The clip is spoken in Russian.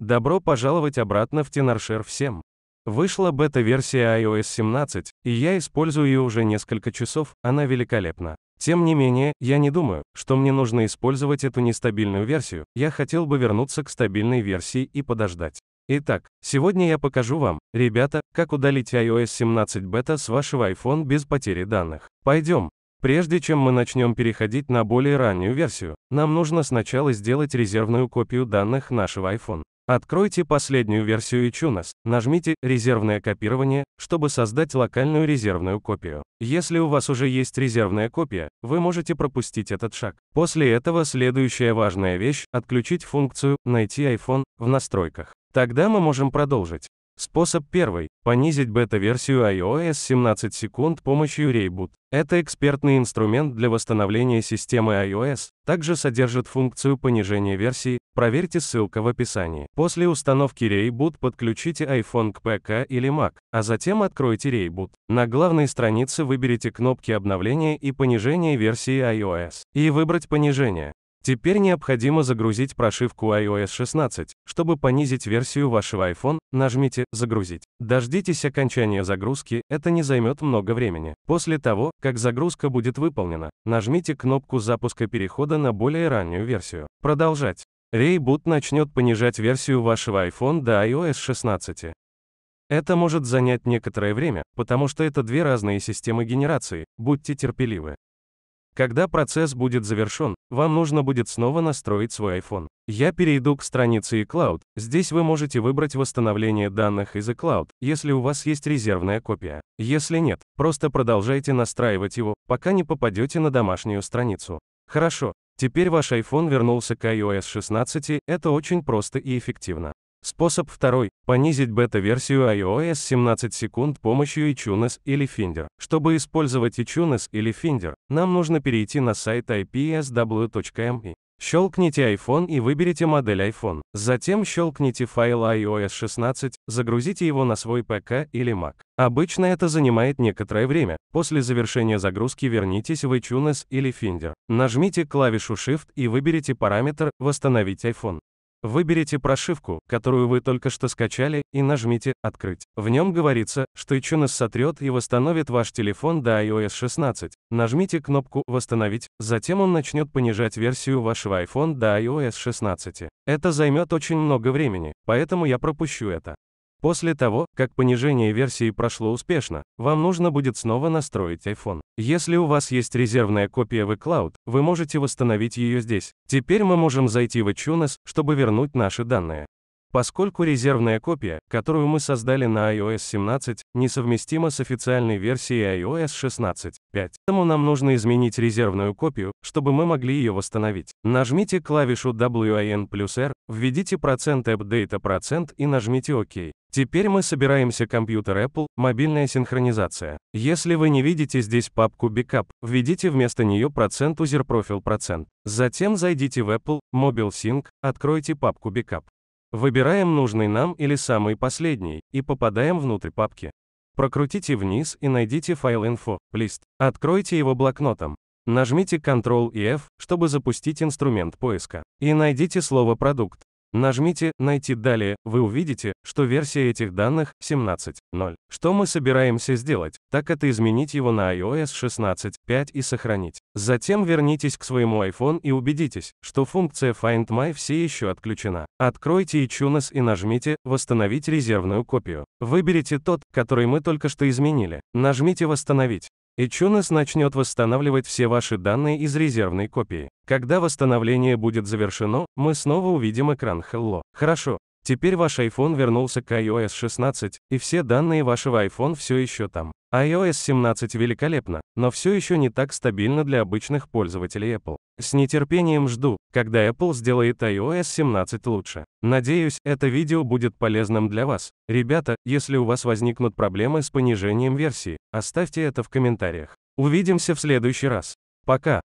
Добро пожаловать обратно в Tenarshare всем. Вышла бета-версия iOS 17, и я использую ее уже несколько часов, она великолепна. Тем не менее, я не думаю, что мне нужно использовать эту нестабильную версию, я хотел бы вернуться к стабильной версии и подождать. Итак, сегодня я покажу вам, ребята, как удалить iOS 17 бета с вашего iPhone без потери данных. Пойдем. Прежде чем мы начнем переходить на более раннюю версию, нам нужно сначала сделать резервную копию данных нашего iPhone. Откройте последнюю версию iTunes, нажмите «Резервное копирование», чтобы создать локальную резервную копию. Если у вас уже есть резервная копия, вы можете пропустить этот шаг. После этого следующая важная вещь – отключить функцию «Найти iPhone» в настройках. Тогда мы можем продолжить. Способ первый – понизить бета-версию iOS 17 секунд помощью Reboot. Это экспертный инструмент для восстановления системы iOS, также содержит функцию понижения версии, проверьте ссылка в описании. После установки Reboot подключите iPhone к ПК или Mac, а затем откройте Reboot. На главной странице выберите кнопки обновления и понижения версии iOS и выбрать понижение. Теперь необходимо загрузить прошивку iOS 16. Чтобы понизить версию вашего iPhone, нажмите «Загрузить». Дождитесь окончания загрузки, это не займет много времени. После того, как загрузка будет выполнена, нажмите кнопку запуска перехода на более раннюю версию. Продолжать. Rayboot начнет понижать версию вашего iPhone до iOS 16. Это может занять некоторое время, потому что это две разные системы генерации, будьте терпеливы. Когда процесс будет завершен, вам нужно будет снова настроить свой iPhone. Я перейду к странице eCloud. Здесь вы можете выбрать восстановление данных из eCloud, если у вас есть резервная копия. Если нет, просто продолжайте настраивать его, пока не попадете на домашнюю страницу. Хорошо. Теперь ваш iPhone вернулся к iOS 16, это очень просто и эффективно. Способ второй – понизить бета-версию iOS 17 секунд помощью iTunes или Finder. Чтобы использовать iTunes или Finder, нам нужно перейти на сайт ipsw.me. Щелкните iPhone и выберите модель iPhone. Затем щелкните файл iOS 16, загрузите его на свой ПК или Mac. Обычно это занимает некоторое время. После завершения загрузки вернитесь в iTunes или Finder. Нажмите клавишу Shift и выберите параметр «Восстановить iPhone». Выберите прошивку, которую вы только что скачали, и нажмите «Открыть». В нем говорится, что iTunes сотрет и восстановит ваш телефон до iOS 16. Нажмите кнопку «Восстановить», затем он начнет понижать версию вашего iPhone до iOS 16. Это займет очень много времени, поэтому я пропущу это. После того, как понижение версии прошло успешно, вам нужно будет снова настроить iPhone. Если у вас есть резервная копия в iCloud, вы можете восстановить ее здесь. Теперь мы можем зайти в iTunes, чтобы вернуть наши данные. Поскольку резервная копия, которую мы создали на iOS 17, несовместима с официальной версией iOS 16.5, поэтому нам нужно изменить резервную копию, чтобы мы могли ее восстановить. Нажмите клавишу WIN плюс R, введите процент AppData процент и нажмите ОК. Теперь мы собираемся компьютер Apple, мобильная синхронизация. Если вы не видите здесь папку Backup, введите вместо нее процент user profile процент. Затем зайдите в Apple, Mobile Sync, откройте папку Backup. Выбираем нужный нам или самый последний и попадаем внутрь папки. Прокрутите вниз и найдите файл info, лист. Откройте его блокнотом. Нажмите Ctrl и F, чтобы запустить инструмент поиска. И найдите слово «продукт». Нажмите «Найти далее», вы увидите, что версия этих данных 17.0. Что мы собираемся сделать, так это изменить его на iOS 16.5 и сохранить. Затем вернитесь к своему iPhone и убедитесь, что функция Find My все еще отключена. Откройте iTunes и нажмите «Восстановить резервную копию». Выберите тот, который мы только что изменили. Нажмите «Восстановить». Echunas начнет восстанавливать все ваши данные из резервной копии. Когда восстановление будет завершено, мы снова увидим экран Hello. Хорошо. Теперь ваш iPhone вернулся к iOS 16, и все данные вашего iPhone все еще там. iOS 17 великолепно, но все еще не так стабильно для обычных пользователей Apple. С нетерпением жду, когда Apple сделает iOS 17 лучше. Надеюсь, это видео будет полезным для вас. Ребята, если у вас возникнут проблемы с понижением версии, оставьте это в комментариях. Увидимся в следующий раз. Пока.